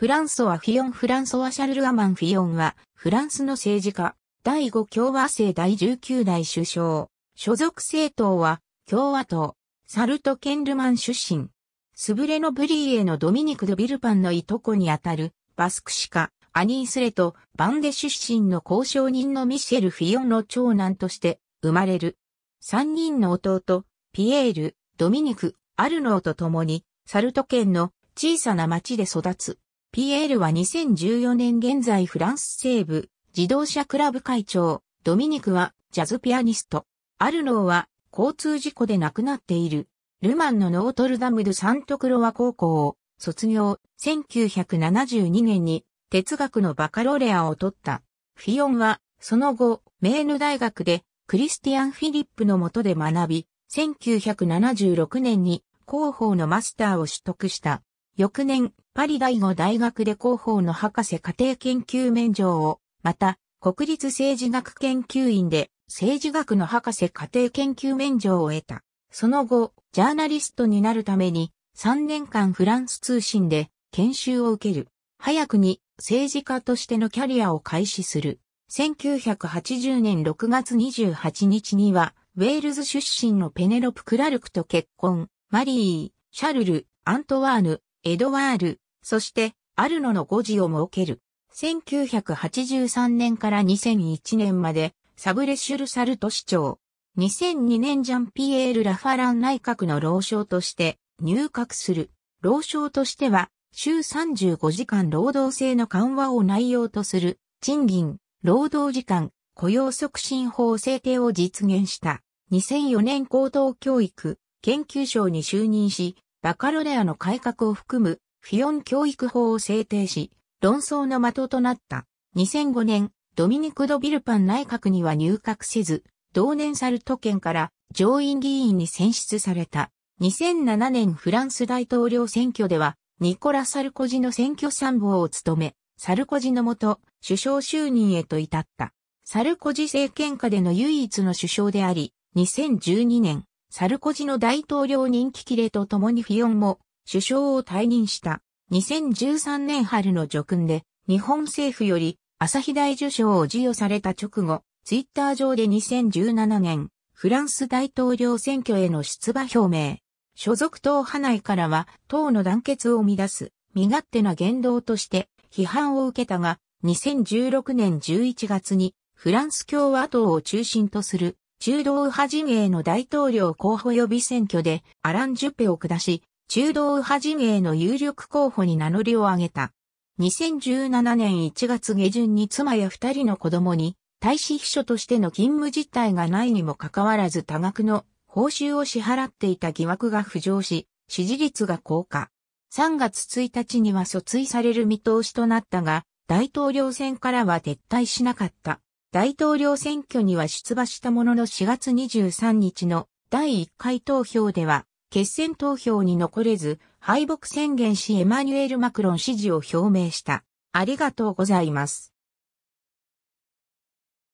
フランソワ・フィヨン・フランソワ・シャルル・アマン・フィヨンは、フランスの政治家、第五共和制第19代首相。所属政党は、共和党、サルト・ケンルマン出身。スブレノ・ブリーエのドミニク・ド・ビルパンのいとこにあたる、バスクシカ、アニースレと、バンデ出身の交渉人のミシェル・フィヨンの長男として、生まれる。三人の弟、ピエール、ドミニク、アルノーと共に、サルト県の小さな町で育つ。ピエールは2014年現在フランス西部自動車クラブ会長、ドミニクはジャズピアニスト、アルノーは交通事故で亡くなっている。ルマンのノートルダム・ドゥ・サントクロワ高校を卒業、1972年に哲学のバカロレアを取った。フィオンはその後、メーヌ大学でクリスティアン・フィリップの下で学び、1976年に広報のマスターを取得した。翌年、パリ第五大学で広報の博士家庭研究免状を、また、国立政治学研究院で政治学の博士家庭研究免状を得た。その後、ジャーナリストになるために3年間フランス通信で研修を受ける。早くに政治家としてのキャリアを開始する。1980年6月28日には、ウェールズ出身のペネロプ・クラルクと結婚、マリー、シャルル、アントワーヌ、エドワール、そして、アルノの誤字を設ける。1983年から2001年まで、サブレシュル・サルト市長。2002年ジャンピエール・ラファラン内閣の老将として入閣する。老将としては、週35時間労働制の緩和を内容とする、賃金、労働時間、雇用促進法制定を実現した。2004年高等教育、研究省に就任し、バカロレアの改革を含むフィオン教育法を制定し、論争の的となった。2005年、ドミニク・ド・ビルパン内閣には入閣せず、同年サルト県から上院議員に選出された。2007年フランス大統領選挙では、ニコラ・サルコジの選挙参謀を務め、サルコジのもと、首相就任へと至った。サルコジ政権下での唯一の首相であり、2012年、サルコジの大統領任期切れとともにフィオンも首相を退任した。2013年春の叙勲で日本政府より朝日大受賞を授与された直後、ツイッター上で2017年フランス大統領選挙への出馬表明。所属党派内からは党の団結を乱す身勝手な言動として批判を受けたが2016年11月にフランス共和党を中心とする中道右派陣営の大統領候補予備選挙でアラン・ジュペを下し、中道右派陣営の有力候補に名乗りを上げた。2017年1月下旬に妻や二人の子供に、大使秘書としての勤務実態がないにもかかわらず多額の報酬を支払っていた疑惑が浮上し、支持率が降下。3月1日には訴追される見通しとなったが、大統領選からは撤退しなかった。大統領選挙には出馬したものの4月23日の第1回投票では、決選投票に残れず、敗北宣言しエマニュエル・マクロン支持を表明した。ありがとうございます。